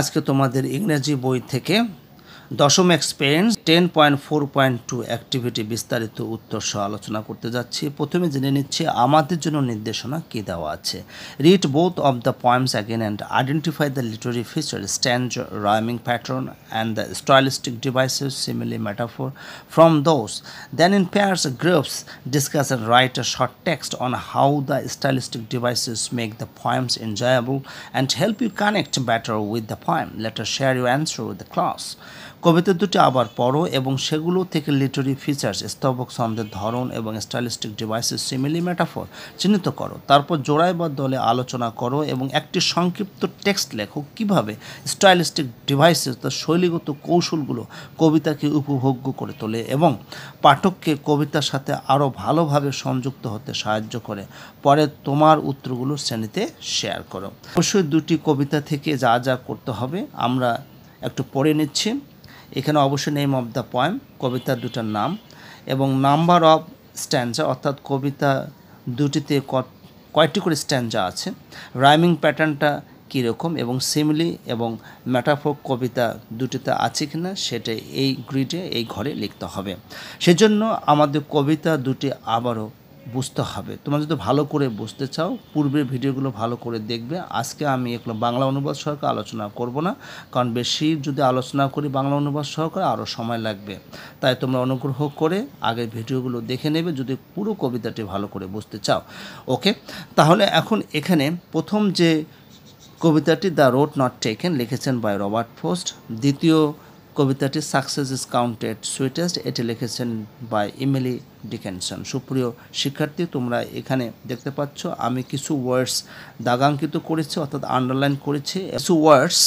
আজকে তোমাদের ইংরেজি বই থেকে দশম experience ten point four point two activity বিস্তারিত উত্তর সহ আলোচনা করতে যাচ্ছি প্রথমে জেনে নিচ্ছে আমাদের জন্য নির্দেশনা কী দেওয়া আছে read both of the poems again and identify the literary feature stand rhyming pattern and the stylistic devices simile metaphor from those then in pairs groups discuss and write a short text on how the stylistic devices make the points enjoyable and help you connect better with the poem later share you answer with the class কবিতা দুটি আবার পড়ো এবং সেগুলো থেকে literary features স্তবক ছন্দের ধরন এবং স্টাইলিস্টিক ডিভাইসের সিমিলি মেটাফর চিহ্নিত করো তারপর জোড়ায় বা দলে আলোচনা করো এবং একটি সংক্ষিপ্ত টেক্সট লেখো কিভাবে স্টাইলিস্টিক ডিভাইসের তার শৈলীগত কৌশলগুলো কবিতাকে উপভোগ্য করে তোলে এবং পাঠককে কবিতার সাথে আরও ভালোভাবে সংযুক্ত হতে সাহায্য করে পরে তোমার উত্তরগুলো শ্রেণীতে শেয়ার করো অবশ্যই দুটি কবিতা থেকে যা যা করতে হবে আমরা একটু পড়ে নিচ্ছি এখানে অবশ্যই নেম অফ দ্য পয়েম কবিতার দুটার নাম এবং নাম্বার অফ স্ট্যান্ডা অর্থাৎ কবিতা দুটিতে কয়টি করে স্ট্যান্ডা আছে রাইমিং প্যাটার্নটা কীরকম এবং সিমলি এবং ম্যাটাফোক কবিতা দুটিতে আছে কি না সেটা এই গ্রিডে এই ঘরে লিখতে হবে সেজন্য আমাদের কবিতা দুটি আবারও বুঝতে হবে তোমরা যদি ভালো করে বুঝতে চাও পূর্বের ভিডিওগুলো ভালো করে দেখবে আজকে আমি এগুলো বাংলা অনুবাদ সহকারে আলোচনা করব না কারণ বেশি যদি আলোচনা করি বাংলা অনুবাদ সহকারে আরও সময় লাগবে তাই তোমরা অনুগ্রহ করে আগের ভিডিওগুলো দেখে নেবে যদি পুরো কবিতাটি ভালো করে বুঝতে চাও ওকে তাহলে এখন এখানে প্রথম যে কবিতাটি দ্য রোড নট টেকেন লিখেছেন বাই রবার্ট ফোস্ট দ্বিতীয় কবিতাটি সাকসেস ইজ কাউন্টেড সুইটেস্ট এটি লিখেছেন বাই ইমেলি ডিকেনসন সুপ্রিয় শিক্ষার্থী তোমরা এখানে দেখতে পাচ্ছ আমি কিছু ওয়ার্ডস দাগাঙ্কিত করেছি অর্থাৎ আন্ডারলাইন করেছি কিছু ওয়ার্ডস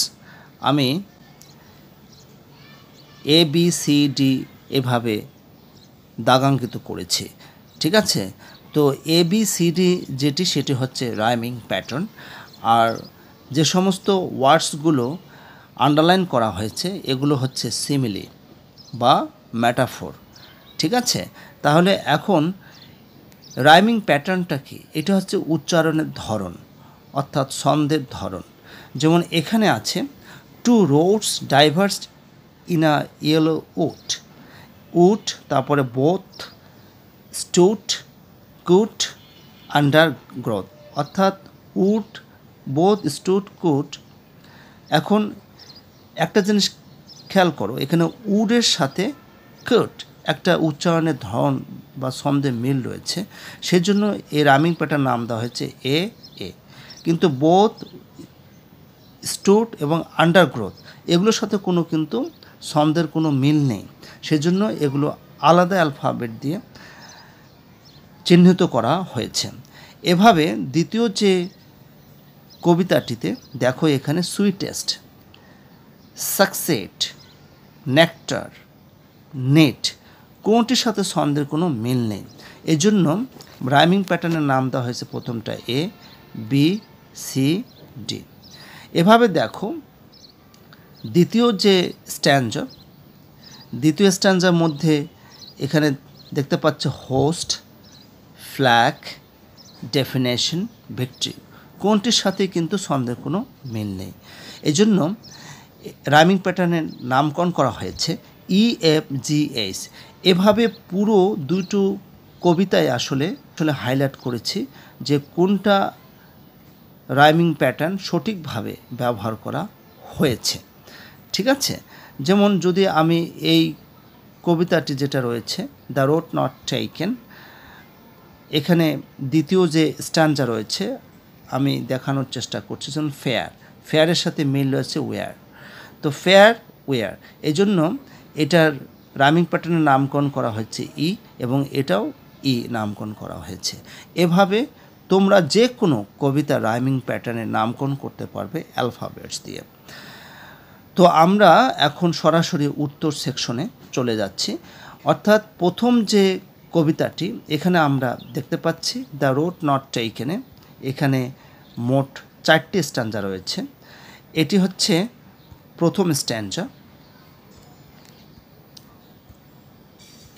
আমি এ বি সি ডি এভাবে দাগাঙ্কিত করেছি ঠিক আছে তো এ বি সি ডি যেটি সেটি হচ্ছে রাইমিং প্যাটার্ন আর যে সমস্ত ওয়ার্ডসগুলো আন্ডারলাইন করা হয়েছে এগুলো হচ্ছে সিমিলি বা ম্যাটাফোর ঠিক আছে তাহলে এখন রাইমিং প্যাটার্নটা কি এটা হচ্ছে উচ্চারণের ধরন অর্থাৎ ছন্দের ধরন যেমন এখানে আছে two roads diverged in a yellow wood wood তারপরে বোথ স্টুট কুট গ্রোথ অর্থাৎ উট বোথ স্টুট কুট এখন একটা জিনিস খেয়াল করো এখানে উডের সাথে কট একটা উচ্চারণের ধরন বা ছন্দে মিল রয়েছে সেজন্য এর রামিং প্যাটার নাম দেওয়া হয়েছে এ এ কিন্তু বোধ স্টোট এবং আন্ডারগ্রোথ এগুলোর সাথে কোনো কিন্তু ছন্দের কোনো মিল নেই সেজন্য এগুলো আলাদা অ্যালফাবেট দিয়ে চিহ্নিত করা হয়েছে এভাবে দ্বিতীয় যে কবিতাটিতে দেখো এখানে সুইটেস্ট সাকসেট নেকটার নেট কোনটির সাথে ছন্দের কোনো মিল নেই এজন্য রাইমিং প্যাটার্নের নাম দেওয়া হয়েছে প্রথমটা এ বি সি ডি এভাবে দেখো দ্বিতীয় যে স্ট্যান্ড দ্বিতীয় স্ট্যান্ডার মধ্যে এখানে দেখতে পাচ্ছ হোস্ট ফ্ল্যাগ ডেফিনেশন ভিক্টরি কোনটির সাথে কিন্তু ছন্দের কোনো মিল নেই এজন্য রাইমিং প্যাটার্নের নামকরণ করা হয়েছে ই এফ জি এইচ এভাবে পুরো দুটো কবিতায় আসলে আসলে হাইলাইট করেছি যে কোনটা রাইমিং প্যাটার্ন সঠিকভাবে ব্যবহার করা হয়েছে ঠিক আছে যেমন যদি আমি এই কবিতাটি যেটা রয়েছে দ্য রোড নট টেকেন এখানে দ্বিতীয় যে স্ট্যান্ডা রয়েছে আমি দেখানোর চেষ্টা করছি যেমন ফেয়ার ফেয়ারের সাথে মিল রয়েছে ওয়ার তো ফেয়ার ওয়ার এই জন্য এটার রামিং প্যাটার্নের নামকরণ করা হয়েছে ই e এবং এটাও ই e নামকরণ করা হয়েছে এভাবে তোমরা যে কোনো কবিতা রাইমিং প্যাটার্নের নামকরণ করতে পারবে অ্যালফাবেটস দিয়ে তো আমরা এখন সরাসরি উত্তর সেকশনে চলে যাচ্ছি অর্থাৎ প্রথম যে কবিতাটি এখানে আমরা দেখতে পাচ্ছি দ্য রোড নট টেইকেনে এখানে মোট চারটি স্ট্যান্ডা রয়েছে এটি হচ্ছে প্রথম স্ট্যান্ডা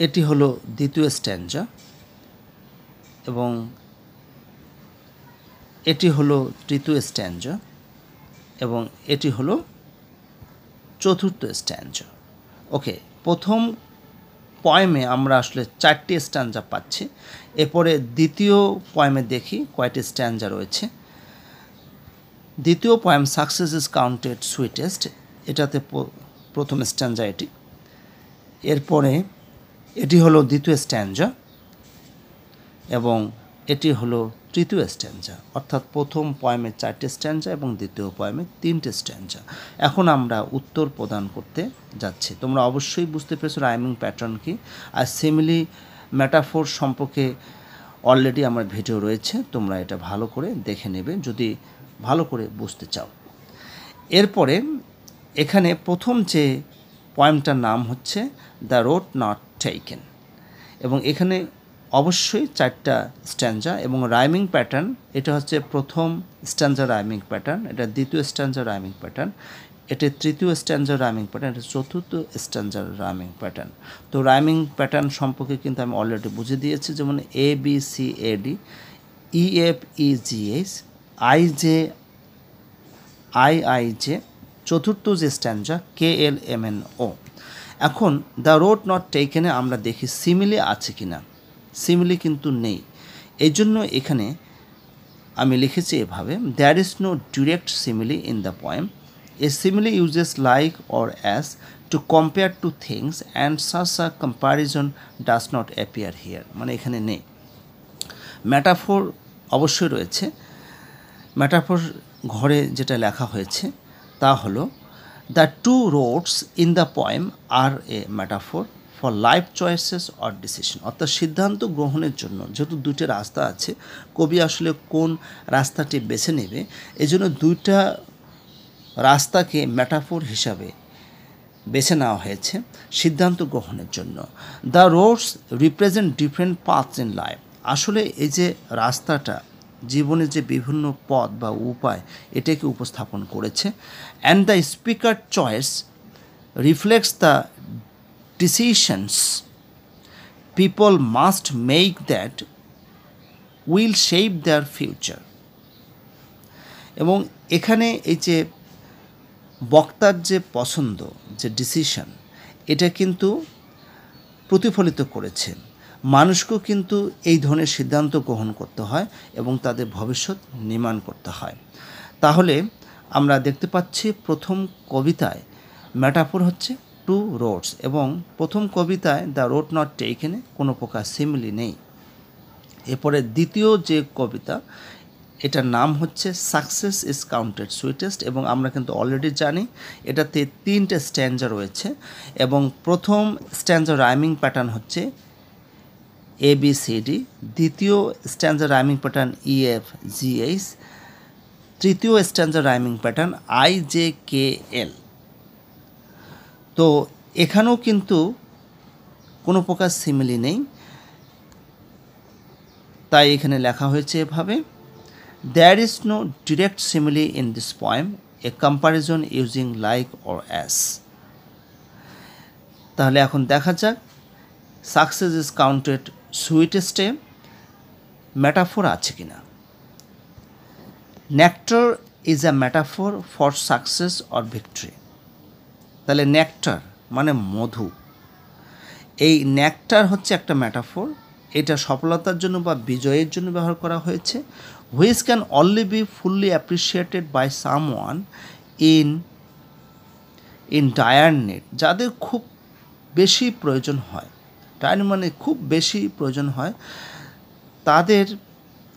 এটি হলো দ্বিতীয় স্ট্যান্ডা এবং এটি হলো তৃতীয় স্ট্যান্ডা এবং এটি হলো চতুর্থ স্ট্যান্ডা ওকে প্রথম পয়েমে আমরা আসলে চারটি স্ট্যান্ডা পাচ্ছি এরপরে দ্বিতীয় পয়েমে দেখি কয়টি স্ট্যান্ডা রয়েছে দ্বিতীয় poem success is counted sweetest এটাতে প্রথম স্ট্যান্জা এটি এরপরে এটি হলো দ্বিতীয় স্ট্যান্জা এবং এটি হলো তৃতীয় স্ট্যাঞ্জা অর্থাৎ প্রথম পয়েমের চারটে স্ট্যান্জা এবং দ্বিতীয় পয়েমের তিনটে স্ট্যান্ডা এখন আমরা উত্তর প্রদান করতে যাচ্ছি তোমরা অবশ্যই বুঝতে পেরেছো রাইমিং প্যাটার্ন কি আর সিমিলি ম্যাটাফোর সম্পর্কে অলরেডি আমার ভিডিও রয়েছে তোমরা এটা ভালো করে দেখে নেবে যদি ভালো করে বুঝতে চাও এরপরে এখানে প্রথম যে পয়েমটার নাম হচ্ছে দ্য রোড নট টেকেন এবং এখানে অবশ্যই চারটা স্ট্যান্ডা এবং রাইমিং প্যাটার্ন এটা হচ্ছে প্রথম স্ট্যান্জার রাইমিং প্যাটার্ন এটা দ্বিতীয় স্ট্যান্ডার রাইমিং প্যাটার্ন এটা তৃতীয় স্ট্যান্জার রাইমিং প্যাটার্ন এটা চতুর্থ স্ট্যান্ডার রাইমিং প্যাটার্ন তো রাইমিং প্যাটার্ন সম্পর্কে কিন্তু আমি অলরেডি বুঝে দিয়েছি যেমন A B C A D E F E G I J I I J চতুর্থ যে স্ট্যান্ডা কে এল এম এন ও এখন দ্য রোড নট টেকেনে আমরা দেখি সিমিলি আছে কি না সিমিলি কিন্তু নেই এই জন্য এখানে আমি লিখেছি এভাবে there is no direct simile in the poem a simile uses like or as to compare two things and such a comparison does not appear here মানে এখানে নেই ম্যাটাফোর অবশ্যই রয়েছে ম্যাটাফোর ঘরে যেটা লেখা হয়েছে তা হল the two roads in the poem are a metaphor for life choices or decision অর্থাৎ সিদ্ধান্ত গ্রহণের জন্য যেহেতু দুইটা রাস্তা আছে কবি আসলে কোন রাস্তাটি বেছে নেবে এজন্য দুইটা রাস্তাকে ম্যাটাফোর হিসাবে বেছে নেওয়া হয়েছে সিদ্ধান্ত গ্রহণের জন্য the roads represent different paths in life আসলে এই যে রাস্তাটা জীবনের যে বিভিন্ন পথ বা উপায় এটাকে উপস্থাপন করেছে and the speaker choice reflects the decisions people must make that will shape their future এবং এখানে এই যে বক্তার যে পছন্দ যে ডিসিশন এটা কিন্তু প্রতিফলিত করেছেন মানুষকেও কিন্তু এই ধরনের সিদ্ধান্ত গ্রহণ করতে হয় এবং তাদের ভবিষ্যৎ নির্মাণ করতে হয় তাহলে আমরা দেখতে পাচ্ছি প্রথম কবিতায় ম্যাটাফোর হচ্ছে টু রোডস এবং প্রথম কবিতায় দ্য রোড নট টেকেনে কোনো প্রকার সিমিলি নেই এরপরে দ্বিতীয় যে কবিতা এটার নাম হচ্ছে সাকসেস ইজ কাউন্টেড সুইটেস্ট এবং আমরা কিন্তু অলরেডি জানি এটাতে তিনটে স্ট্যান্ডা রয়েছে এবং প্রথম স্ট্যান্ডা রাইমিং প্যাটার্ন হচ্ছে এ বি সি ডি দ্বিতীয় stanza rhyming pattern E F G H তৃতীয় stanza rhyming pattern I J K L তো এখানেও কিন্তু কোনো প্রকার সিমিলি নেই তাই এখানে লেখা হয়েছে এভাবে there is no direct simile in this poem a comparison using like or as তাহলে এখন দেখা যাক সাকসেস ইজ কাউন্টেড সুইটেস্টে ম্যাটাফোর আছে কি না nectar is a metaphor for success or victory তাহলে নেক্টার মানে মধু এই ন্যাক্টার হচ্ছে একটা ম্যাটাফোর এটা সফলতার জন্য বা বিজয়ের জন্য ব্যবহার করা হয়েছে which can only be fully appreciated by someone in in dire need যাদের খুব বেশি প্রয়োজন হয় টাইম মানে খুব বেশি প্রয়োজন হয় তাদের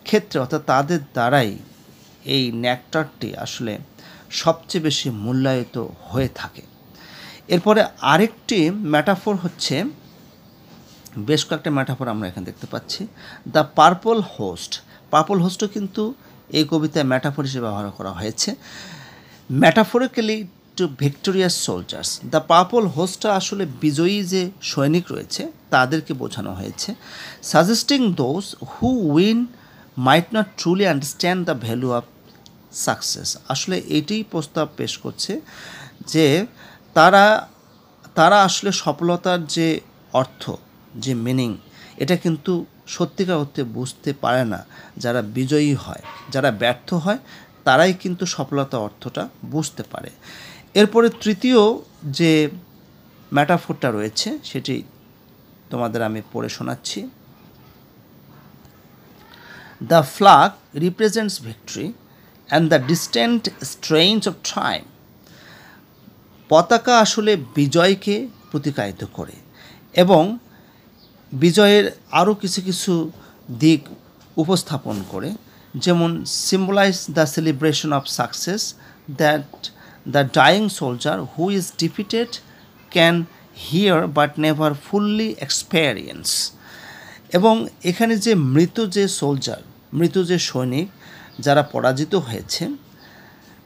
ক্ষেত্রে অর্থাৎ তাদের দ্বারাই এই নেকটারটি আসলে সবচেয়ে বেশি মূল্যায়িত হয়ে থাকে এরপরে আরেকটি ম্যাটাফোর হচ্ছে বেশ কয়েকটা ম্যাটাফোর আমরা এখানে দেখতে পাচ্ছি দ্য পার্পল হোস্ট পার্পল হোস্টও কিন্তু এই কবিতায় ম্যাটাফোর হিসেবে ব্যবহার করা হয়েছে metaphorically to victorious soldiers the purple হোস্টটা আসলে বিজয়ী যে সৈনিক রয়েছে তাদেরকে বোঝানো হয়েছে suggesting those who win might not truly understand the value of success আসলে এটাই প্রস্তাব পেশ করছে যে তারা তারা আসলে সফলতার যে অর্থ যে মিনিং এটা কিন্তু সত্যিকার অর্থে বুঝতে পারে না যারা বিজয়ী হয় যারা ব্যর্থ হয় তারাই কিন্তু সফলতা অর্থটা বুঝতে পারে এরপরে তৃতীয় যে ম্যাটাফোরটা রয়েছে সেটি তোমাদের আমি পড়ে শোনাচ্ছি the flag represents victory and the distant strange of time পতাকা আসলে বিজয়কে প্রতিকায়িত করে এবং বিজয়ের আরও কিছু কিছু দিক উপস্থাপন করে যেমন symbolize the celebration of success that the dying soldier who is defeated can hear but never fully experience এবং এখানে যে মৃত যে সোলজার মৃত যে সৈনিক যারা পরাজিত হয়েছে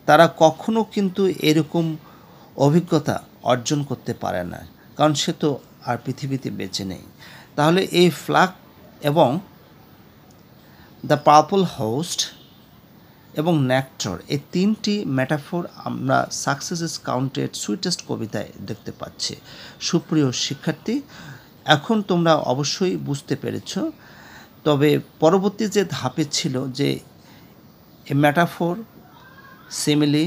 তারা কখনো কিন্তু এরকম অভিজ্ঞতা অর্জন করতে পারে না কারণ সে তো আর পৃথিবীতে বেঁচে নেই তাহলে এই ফ্লাক এবং দ্য পার্পল হোস্ট এবং ন্যাকচর এই তিনটি ম্যাটাফোর আমরা সাকসেস ইস কাউন্টেড সুইটেস্ট কবিতায় দেখতে পাচ্ছি সুপ্রিয় শিক্ষার্থী এখন তোমরা অবশ্যই বুঝতে পেরেছ তবে পরবর্তী যে ধাপে ছিল যে ম্যাটাফোর সিমিলি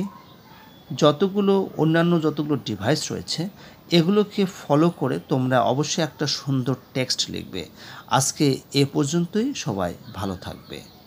যতগুলো অন্যান্য যতগুলো ডিভাইস রয়েছে এগুলোকে ফলো করে তোমরা অবশ্যই একটা সুন্দর টেক্সট লিখবে আজকে এ পর্যন্তই সবাই ভালো থাকবে